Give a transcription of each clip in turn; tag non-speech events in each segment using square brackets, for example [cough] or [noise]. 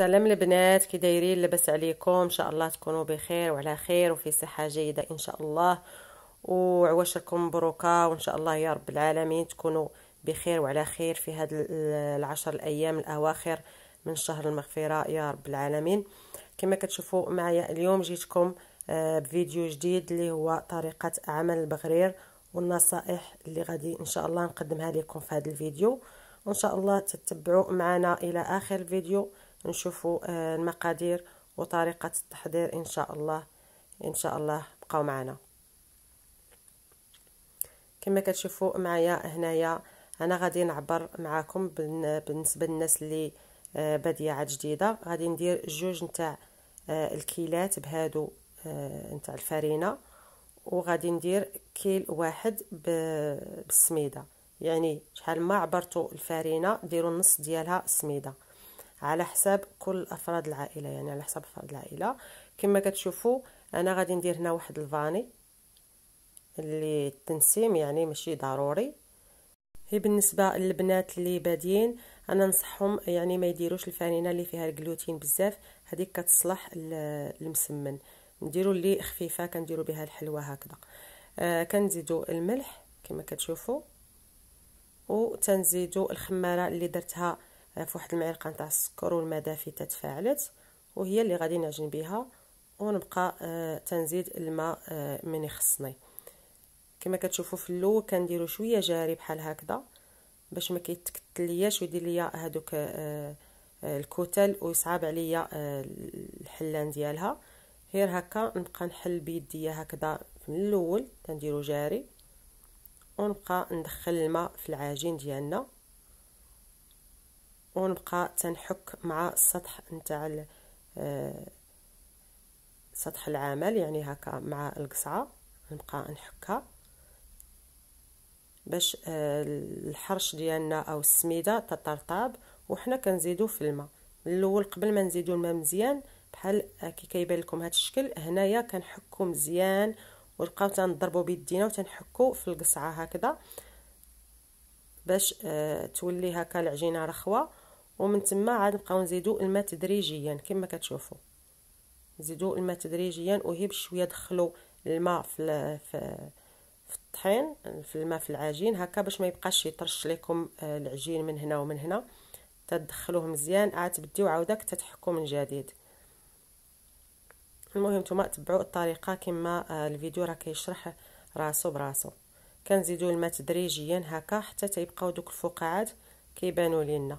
سلام البنات كي دايرين لاباس عليكم ان شاء الله تكونوا بخير وعلى خير وفي صحه جيده ان شاء الله وعواشركم مبروكه وان شاء الله يا رب العالمين تكونوا بخير وعلى خير في هاد العشر الايام الاواخر من شهر المغفره يا رب العالمين كما كتشوفوا معايا اليوم جيتكم آه، بفيديو جديد اللي هو طريقه عمل البغرير والنصائح اللي غادي ان شاء الله نقدمها لكم في هذا الفيديو وان شاء الله تتبعوا معنا الى اخر الفيديو نشوفوا آه، المقادير وطريقة التحضير إن شاء الله إن شاء الله بقاو معنا كما كتشوفوا معايا هنايا أنا غادي نعبر معاكم بالنسبة للناس اللي آه، بادية عاد جديدة غادي ندير جوج نتاع آه، الكيلات بهادو نتاع الفارينة وغادي ندير كيل واحد بالسميدة يعني شحال ما عبرتو الفارينة ديروا النص ديالها سميده على حساب كل افراد العائله يعني على حساب افراد العائله كما كتشوفوا انا غادي ندير هنا واحد الفاني اللي التنسيم يعني ماشي ضروري هي بالنسبه للبنات اللي بادين انا نصحهم يعني ما يديروش الفانينه اللي فيها الجلوتين بزاف هذيك كتصلح المسمن نديروا اللي خفيفه كنديروا بها الحلوى هكذا آه كنزيدوا الملح كما كتشوفوا وتنزيدوا الخماره اللي درتها في واحد المعلقه نتاع السكر دافي تتفاعلت وهي اللي غادي نعجن بها ونبقى آه، تنزيد الماء آه، من يخصني كما كتشوفوا في اللو كنديروا شويه جاري بحال هكذا باش ما كيتكتلياش ويدير ليا هذوك الكتل آه، ويصعب عليا الحلان ديالها غير هكا نبقى نحل بيديا هكذا من الاول تنديرو جاري ونبقى ندخل الماء في العجين ديالنا ونبقى تنحك مع السطح نتاع آه، سطح العمل يعني هكا مع القصعه نبقى نحكها باش آه، الحرش ديالنا او السميده تطرطاب وحنا كنزيدو في الماء الاول قبل ما نزيدو الماء مزيان بحال كي كيبان لكم هذا الشكل هنايا كنحكو مزيان ونبقاو تنضربو بيدينا وتنحكو في القصعه هكذا باش آه، تولي هكا العجينه رخوه ومن تما عاد نبقاو نزيدو الماء تدريجيا كما كتشوفوا نزيدو الماء تدريجيا وهي بشويه دخلوا الماء في في الطحين في الماء في العجين هكا باش ما يبقاش يطرش لكم آه، العجين من هنا ومن هنا تدخلوه مزيان عاد تبديو عاودك تتحكوا من جديد المهم نتوما تبعوا الطريقه كما آه، الفيديو راه كيشرح راسو براسو كنزيدو الماء تدريجيا هكا حتى تيبقاو دوك الفقاعات كيبانوا لينا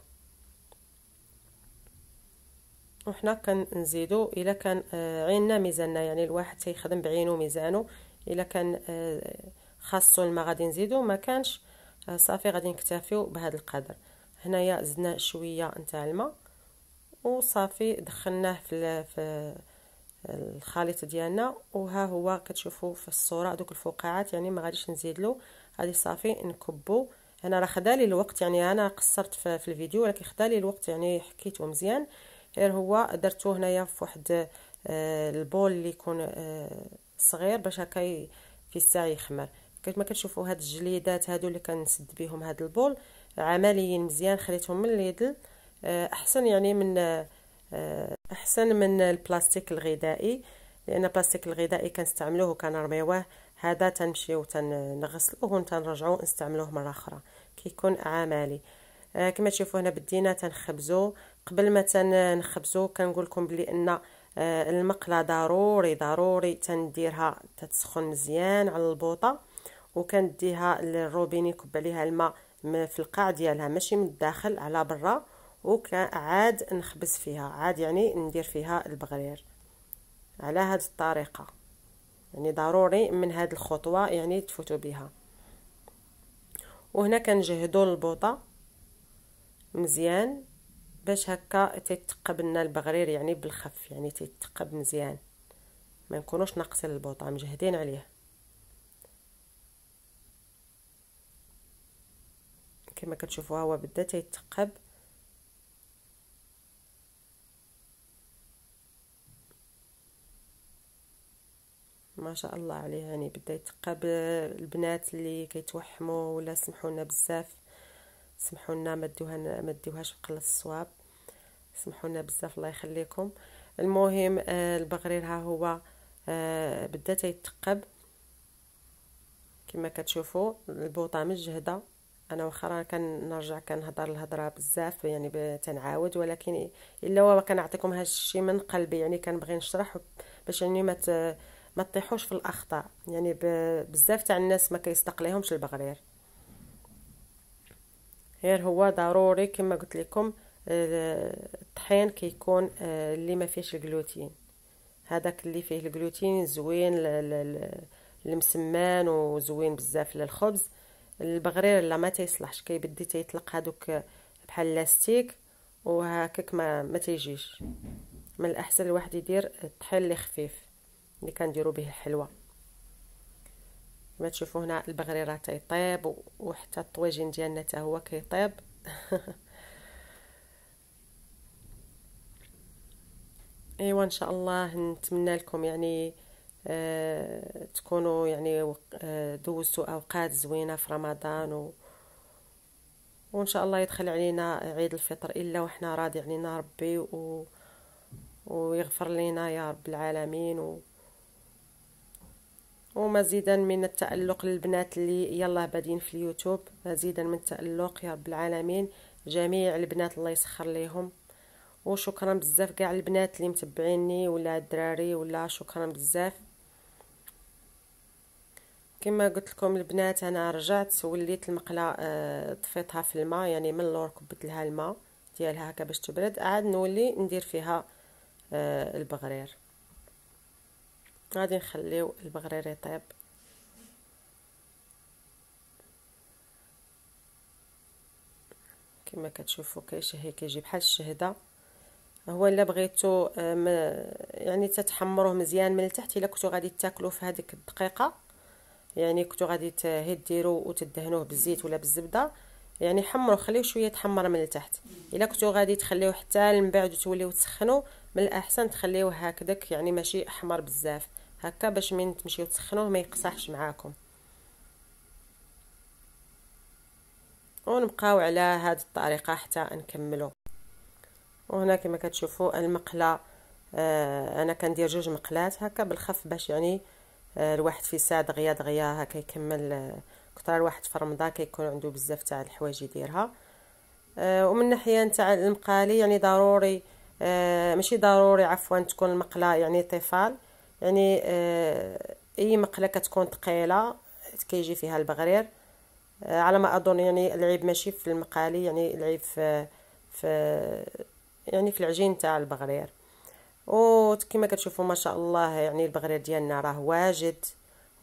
وحنا كنزيدو الا كان آه، عيننا ميزاننا يعني الواحد تيخدم بعينو ميزانو الا كان آه، خاصو الماء غادي نزيدو ما كانش آه، صافي غادي نكتفيو بهذا القدر هنايا زدنا شويه نتاع الماء وصافي دخلناه في الخليط ديالنا وها هو كتشوفوا في الصوره دوك الفقاعات يعني ما غاديش نزيد له غادي صافي نكبو انا راه خدا لي الوقت يعني انا قصرت في الفيديو ولكن خدا لي الوقت يعني حكيته مزيان غير هو درتو هنايا في واحد آه، البول اللي يكون آه، صغير باش هكا في الساعه يخمر كيف ما كتشوفوا هاد الجليدات هادو اللي كنسد بهم هاد البول عمليين مزيان خليتهم من ليدل آه، احسن يعني من احسن من البلاستيك الغذائي لان البلاستيك الغذائي كنستعملوه وكنرميوه هذا تنمشيو تنغسلوه ونرجعوه نستعملوه مره اخرى كيكون عملي آه، كما تشوفوا هنا بدينا تنخبزو قبل ما تنخبزو كنقول لكم بلي ان آه، المقله ضروري ضروري تنديرها تتسخن مزيان على البوطه وكنديها للروبين يكب عليها الماء في القاع ديالها ماشي من الداخل على برا وكعاد نخبز فيها عاد يعني ندير فيها البغرير على هذه الطريقه يعني ضروري من هذه الخطوه يعني تفوتوا بها وهنا كنجهدوا البوطه مزيان باش هكا تيتقبلنا البغرير يعني بالخف يعني تيتقب مزيان ما نكونوش ناقصين البوطه مجهدين عليه كما كتشوفوا هو بدا تيتقب ما شاء الله عليه يعني بدا يتقب البنات اللي كيتوحموا ولا سمحونا لنا بزاف سمحوا لنا ما ديوها ما ديوهاش في قله الصواب سمحوا لنا بزاف الله يخليكم المهم آه، البغرير ها هو آه، بدا تيتقب كما كتشوفوا البوطه مجهده انا واخا كنرجع كنهضر الهضره بزاف يعني تنعاود ولكن الا هو كنعطيكم هادشي من قلبي يعني كنبغي نشرح باش يعني ما ما تطيحوش في الاخطاء يعني بزاف تاع الناس ما كيستقليهمش البغرير غير هو ضروري كما قلت لكم آه، الطحين كيكون آه، اللي ما فيهش الجلوتين هذاك اللي فيه الجلوتين زوين المسمان وزوين بزاف للخبز البغرير لا ما تيصلحش كيبدي تيطلق هذوك بحال لاستيك وهكاك ما ما تيجيش من الاحسن الواحد يدير الطحين اللي خفيف اللي كنديروا به الحلوى كما تشوفوا هنا راه تيطيب وحتى الطويجين ديالنا حتى هو كيطيب [laughs] ايوا ان شاء الله نتمنى لكم يعني آه تكونوا يعني آه دوزتوا اوقات زوينه في رمضان و وان شاء الله يدخل علينا عيد الفطر الا وحنا راضي علينا ربي و ويغفر لنا يا رب العالمين و... ومزيدا من التألق للبنات اللي يلا بادين في اليوتيوب مزيدا من التألق يا رب العالمين جميع البنات الله يسخر ليهم وشكرا بزاف كاع البنات اللي متبعيني ولا الدراري ولا شكرا بزاف كما قلت لكم البنات انا رجعت وليت المقله آه، طفيتها في الماء يعني من اللور كبت لها الماء ديالها هكا باش تبرد عاد نولي ندير فيها آه، البغرير غادي نخليو البغرير يطيب كما كتشوفوا كيشهي كيجي بحال الشهده هو الا بغيتو يعني تتحمروه مزيان من التحت الا كنتو غادي تاكلو في هذيك الدقيقه يعني كنتو غادي هي وتدهنوه بالزيت ولا بالزبده يعني حمرو خليه شويه يتحمر من التحت الا كنتو غادي تخليوه حتى من بعد وتوليو تسخنو من الاحسن تخليوه هكذاك يعني ماشي احمر بزاف هكا باش من تمشيو تسخنوه ما يقصحش معاكم ونبقاو على هاد الطريقه حتى نكملو وهنا كما كتشوفوا المقله آه انا كندير جوج مقلات هكا بالخف باش يعني آه الواحد في ساعه دغيا دغيا هكا يكمل آه كثر الواحد في رمضان كيكون عنده بزاف تاع الحوايج يديرها آه ومن ناحيه نتاع المقالي يعني ضروري آه ماشي ضروري عفوا تكون المقله يعني طفال يعني آه، اي مقله كتكون ثقيله كيجي فيها البغرير آه، على ما اظن يعني العيب ماشي في المقالي يعني العيب في في يعني في العجين تاع البغرير كما كتشوفوا ما شاء الله يعني البغرير ديالنا راه واجد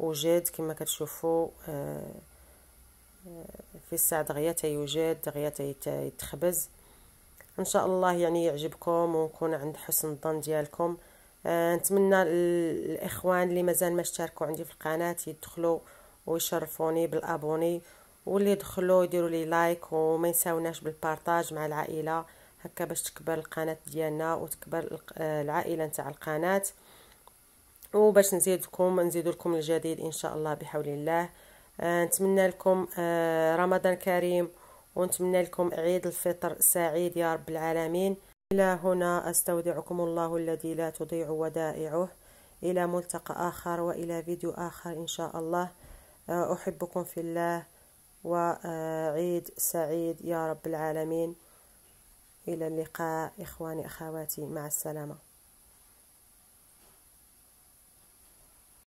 وجد كما كتشوفوا آه، في الساعه دغيا تيوجد دغيا تيتخبز ان شاء الله يعني يعجبكم ونكون عند حسن الظن ديالكم آه، نتمنى الاخوان اللي مازال ما اشتركوا عندي في القناه يدخلوا ويشرفوني بالابوني واللي دخلوا يديروا لي لايك وما يساوناش بالبارطاج مع العائله هكا باش تكبر القناه ديالنا وتكبر آه، العائله نتاع القناه وباش نزيدكم نزيد لكم الجديد ان شاء الله بحول الله آه، نتمنى لكم رمضان كريم ونتمنى لكم عيد الفطر سعيد يا رب العالمين إلى هنا أستودعكم الله الذي لا تضيع ودائعه إلى ملتقى آخر وإلى فيديو آخر إن شاء الله آه، أحبكم في الله وعيد سعيد يا رب العالمين إلى اللقاء إخواني أخواتي مع السلامة